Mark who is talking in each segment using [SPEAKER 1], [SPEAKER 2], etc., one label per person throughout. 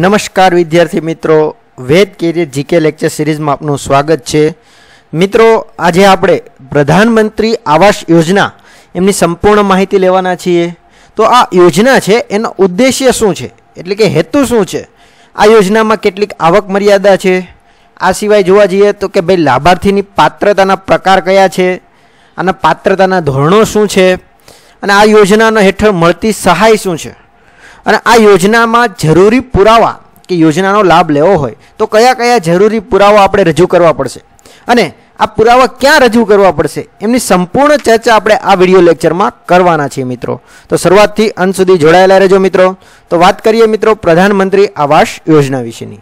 [SPEAKER 1] નમસ્કાર વિદ્યાર્થી મિત્રો વેદ કેરિયર જીકે લેક્ચર સિરીઝમાં આપનું સ્વાગત છે મિત્રો આજે આપણે પ્રધાનમંત્રી આવાસ યોજના એમની સંપૂર્ણ માહિતી લેવાના છીએ તો આ યોજના છે એનો ઉદ્દેશ્ય શું છે એટલે કે હેતુ શું છે આ યોજનામાં કેટલીક આવક મર્યાદા છે આ સિવાય જોવા જઈએ તો કે ભાઈ લાભાર્થીની પાત્રતાના પ્રકાર કયા છે આના પાત્રતાના ધોરણો શું છે અને આ યોજનાનો હેઠળ મળતી સહાય શું છે અને આ યોજનામાં જરૂરી પુરાવા કે યોજનાનો લાભ લેવો હોય તો કયા કયા જરૂરી પુરાવા આપણે રજૂ કરવા પડશે અને આ પુરાવા ક્યાં રજૂ કરવા પડશે એમની સંપૂર્ણ ચર્ચા આપણે આ વિડિયો લેક્ચરમાં કરવાના છે મિત્રો તો શરૂઆતમાં અંત સુધી જોડાયેલા રહેજો મિત્રો તો વાત કરીએ મિત્રો પ્રધાનમંત્રી આવાસ યોજના વિશેની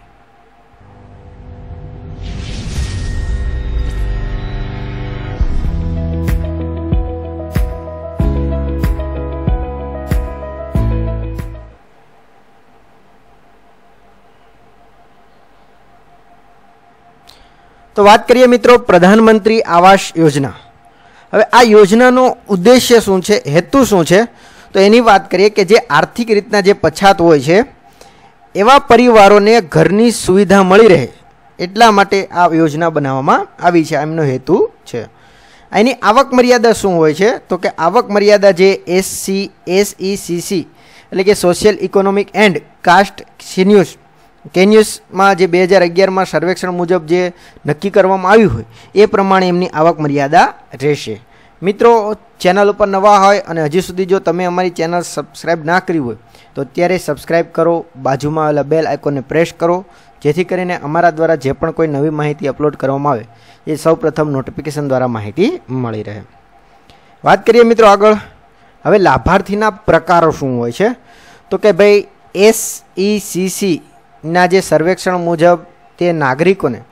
[SPEAKER 1] તો વાત કરીએ મિત્રો પ્રધાનમંત્રી આવાસ યોજના હવે આ યોજનાનો ઉદ્દેશ્ય શું છે હેતુ શું છે તો એની વાત કરીએ કે જે આર્થિક રીતના જે પછાત હોય છે એવા પરિવારોને ઘરની સુવિધા મળી રહે એટલા માટે આ યોજના બનાવવામાં આવી છે એમનો હેતુ છે એની આવક મર્યાદા શું હોય છે તો કે આવક મર્યાદા જે SC SECC એટલે કે સોશિયલ ઇકોનોમિક એન્ડ કાસ્ટ સિનિયર્સ કે નિયસ માં જે 2011 માં સર્વેક્ષણ મુજબ જે નક્કી કરવામાં આવી હોય એ પ્રમાણે એમની આવક મર્યાદા રહેશે મિત્રો ચેનલ ઉપર નવા હોય અને હજી સુધી જો તમે અમારી ચેનલ સબ્સ્ક્રાઇબ ના કરી હોય તો અત્યારે જ સબ્સ્ક્રાઇબ કરો બાજુમાં આવેલા બેલ આઇકન ને પ્રેસ કરો જેથી કરીને અમારા દ્વારા જે પણ કોઈ નવી માહિતી અપલોડ કરવામાં આવે એ સૌપ્રથમ નોટિફિકેશન દ્વારા માહિતી મળી રહે વાત કરીએ મિત્રો આગળ હવે લાભાર્થીના પ્રકારો શું હોય છે તો કે ભાઈ SECC ના જે સર્વેક્ષણ મુજબ તે નાગરિકોને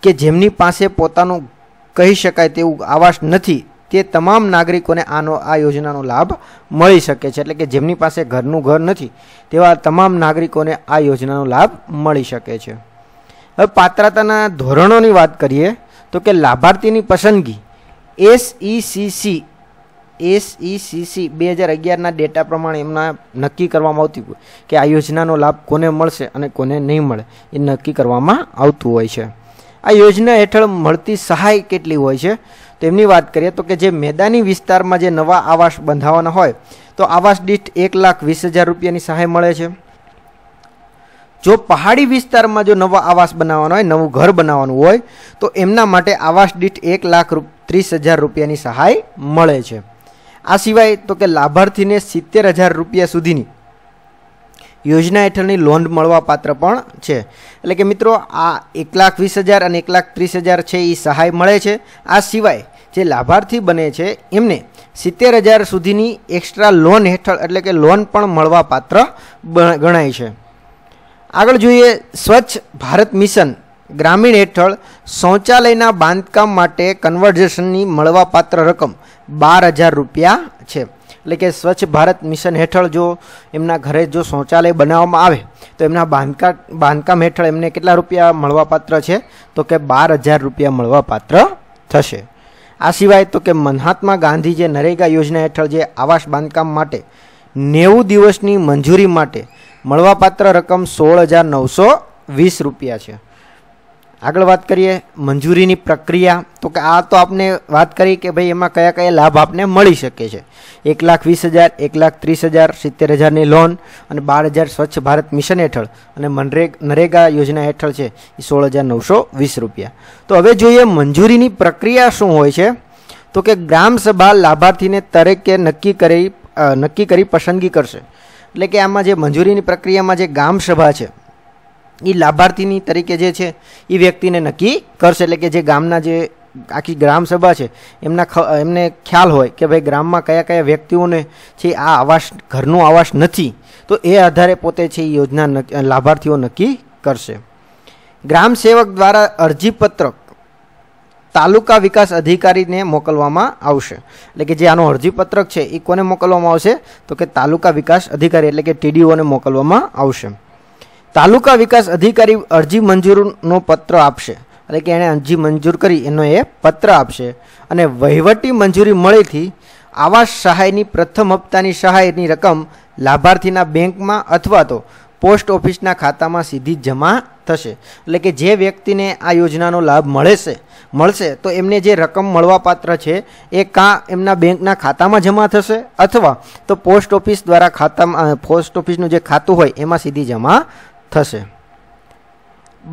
[SPEAKER 1] કે જેમની પાસે પોતાનું કહી શકાય તેવું આવાસ નથી તે તમામ નાગરિકોને આ આ યોજનાનો લાભ મળી શકે છે એટલે કે જેમની પાસે ઘરનું ઘર નથી તેવા તમામ નાગરિકોને આ યોજનાનો લાભ મળી શકે છે હવે પાત્રતાના ધોરણોની વાત કરીએ તો કે લાભાર્થીની પસંદગી SECC SECC 2011 ના ડેટા પ્રમાણે એના નક્કી કરવામાં આવતી કે આ યોજનાનો લાભ કોને મળશે અને કોને નહીં મળે એ નક્કી કરવામાં આવતું હોય છે આ યોજના હેઠળ મળતી સહાય કેટલી હોય છે તો એમની વાત કરીએ તો કે જે મેદાની વિસ્તારમાં જે નવા આવાસ બંધાવાના હોય તો આવાસ ડિસ્ટ 1,20,000 રૂપિયાની સહાય મળે છે જો પહાડી વિસ્તારમાં જો નવા આવાસ બનાવવાનો હોય નવું ઘર બનાવવાનું હોય તો એના માટે આવાસ ડિસ્ટ 1,30,000 રૂપિયાની સહાય મળે છે આ સિવાય તો કે લાભાર્થીને 70000 રૂપિયા સુધીની યોજના હેઠળ લોન મળવા પાત્ર પણ છે એટલે કે મિત્રો આ 120000 અને 130000 છે એ સહાય મળે છે આ સિવાય જે લાભાર્થી બને છે એમને 70000 સુધીની એક્સ્ટ્રા લોન હેઠળ એટલે કે લોન પણ મળવા પાત્ર ગણાય છે આગળ જોઈએ સ્વચ્છ ભારત મિશન ગ્રામીણ હેઠળ સોંચાલેના બાંધકામ માટે કન્વર્ઝેશનની મળવાપાત્ર રકમ 12000 રૂપિયા છે એટલે કે સ્વચ્છ ભારત મિશન હેઠળ જો એમના ઘરે જો સોંચાલે બનાવવામાં આવે તો એમના બાંધકામ હેઠળ એમને કેટલા રૂપિયા મળવાપાત્ર છે તો કે 12000 રૂપિયા મળવાપાત્ર થશે આ સિવાય તો કે મનહતમા ગાંધી જે નરેગા યોજના હેઠળ જે આવાસ બાંધકામ માટે 90 દિવસની મંજૂરી માટે મળવાપાત્ર રકમ 16920 રૂપિયા છે આગળ વાત કરીએ મંજૂરીની પ્રક્રિયા તો કે આ તો આપણે વાત કરી કે ભાઈ એમાં કયા કયા લાભ આપને મળી શકે છે 1,20,000 1,30,000 70,000 ની લોન અને 12,000 સ્વચ્છ ભારત મિશન હેઠળ અને મનરેગ નરેગા યોજના હેઠળ છે 16,920 રૂપિયા તો હવે જોઈએ મંજૂરીની પ્રક્રિયા શું હોય છે તો કે ગ્રામ સભા લાભાર્થીને તરકે નક્કી કરી નક્કી કરી પસંદગી કરશે એટલે કે આમાં જે મંજૂરીની પ્રક્રિયામાં જે ગામ સભા છે ઈ લાભાર્થીની તરીકે જે છે ઈ વ્યક્તિને નક્કી કરશે એટલે કે જે ગામના જે આખી ગ્રામસભા છે એમને એમને ખ્યાલ હોય કે ભાઈ ગામમાં કયા કયા વ્યક્તિઓને છે આ આવાસ ઘરનો આવાસ નથી તો એ આધારે પોતે છે ઈ યોજના લાભાર્થીઓ નક્કી કરશે ગ્રામ સેવક દ્વારા અરજી પત્રક તાલુકા વિકાસ અધિકારીને મોકલવામાં આવશે એટલે કે જે આનો અરજી પત્રક છે ઈ કોને મોકલવામાં આવશે તો કે તાલુકા વિકાસ અધિકારી એટલે કે ટીડીઓને મોકલવામાં આવશે તાલુકા વિકાસ અધિકારી અરજી મંજૂરનો પત્ર આપશે એટલે કે એણે અરજી મંજૂર કરી એનો એ પત્ર આપશે અને વહીવટી મંજૂરી મળેથી આવાસ સહાયની પ્રથમ હપ્તાની સહાયની રકમ લાભાર્થીના બેંકમાં અથવા તો પોસ્ટ ઓફિસના ખાતામાં સીધી જમા થશે એટલે કે જે વ્યક્તિને આ યોજનાનો લાભ મળશે મળશે તો એમને જે રકમ મળવાપાત્ર છે એ કાં એમના બેંકના ખાતામાં જમા થશે અથવા તો પોસ્ટ ઓફિસ દ્વારા ખાતામાં પોસ્ટ ઓફિસનું જે ખાતું હોય એમાં સીધી જમા થશે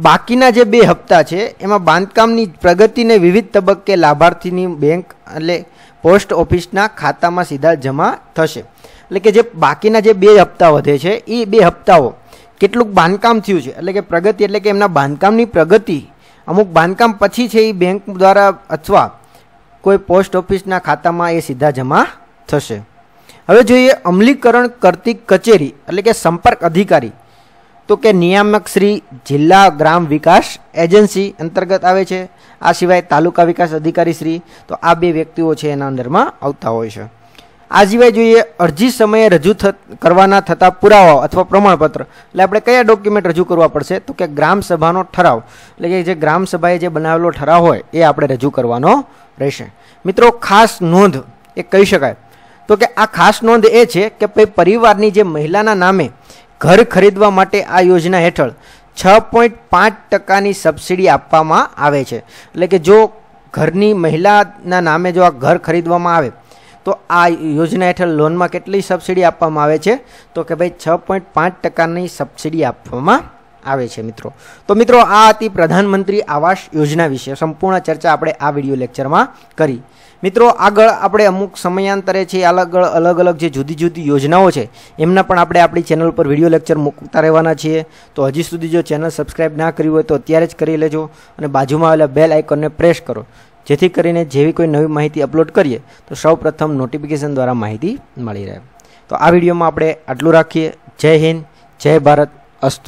[SPEAKER 1] બાકીના જે 2 હપ્તા છે એમાં બાંધકામની પ્રગતિને વિવિધ તબક્કે લાભાર્થીની બેંક એટલે પોસ્ટ ઓફિસના ખાતામાં સીધા જમા થશે એટલે કે જે બાકીના જે 2 હપ્તા વધે છે એ 2 હપ્તાઓ કેટલું બાંધકામ થયું છે એટલે કે પ્રગતિ એટલે કે એના બાંધકામની પ્રગતિ અમુક બાંધકામ પછી છે એ બેંક દ્વારા अथवा કોઈ પોસ્ટ ઓફિસના ખાતામાં એ સીધા જમા થશે હવે જોઈએ અમલિકકરણ કાર્તિક કચેરી એટલે કે સંપર્ક અધિકારી તો કે નિયમાક શ્રી જિલ્લા ગ્રામ વિકાસ એજન્સી અંતર્ગત આવે છે આ સિવાય તાલુકા વિકાસ અધિકારી શ્રી તો આ બે વ્યક્તિઓ છે એના અંદરમાં આવતા હોય છે આજીવાય જોઈએ અરજી સમયે રજુ કરવાના થતા પુરાવા અથવા પ્રમાણપત્ર એટલે આપણે કયા ડોક્યુમેન્ટ રજુ કરવા પડશે તો કે ગ્રામ સભાનો ઠરાવ એટલે કે જે ગ્રામ સભાએ જે બનાવેલો ઠરાવ હોય એ આપણે રજુ કરવાનો રહેશે મિત્રો ખાસ નોંધ એ કહી શકાય તો કે આ ખાસ નોંધ એ છે કે ભઈ પરિવારની જે મહિલાના નામે ઘર ખરીદવા માટે આ યોજના હેઠળ છ પોઈન્ટ પાંચ ટકાની સબસિડી આપવામાં આવે છે એટલે કે જો ઘરની મહિલાના નામે જો આ ઘર ખરીદવામાં આવે તો આ યોજના હેઠળ લોનમાં કેટલી સબસિડી આપવામાં આવે છે તો કે ભાઈ છ પોઈન્ટ પાંચ ટકાની સબસિડી આપવામાં આવે છે મિત્રો તો મિત્રો આ હતી प्रधानमंत्री आवास योजना વિશે સંપૂર્ણ ચર્ચા આપણે આ વિડિયો લેક્ચર માં કરી મિત્રો આગળ આપણે અમુક સમય અંતરે છે અલગ અલગ અલગ અલગ જે જુદી જુદી યોજનાઓ છે એમના પણ આપણે આપણી ચેનલ પર વિડિયો લેક્ચર મુકતા રહેવાના છે તો હજી સુધી જો ચેનલ સબ્સ્ક્રાઇબ ના કરી હોય તો અત્યારે જ કરી લેજો અને બાજુમાં આવેલા બેલ આઇકન ને પ્રેસ કરો જેથી કરીને જેવી કોઈ નવી માહિતી અપલોડ કરીએ તો સૌપ્રથમ નોટિફિકેશન દ્વારા માહિતી મળી રહે તો આ વિડિયો માં આપણે આટલું રાખીએ જય હિન્દ જય ભારત અસ્ત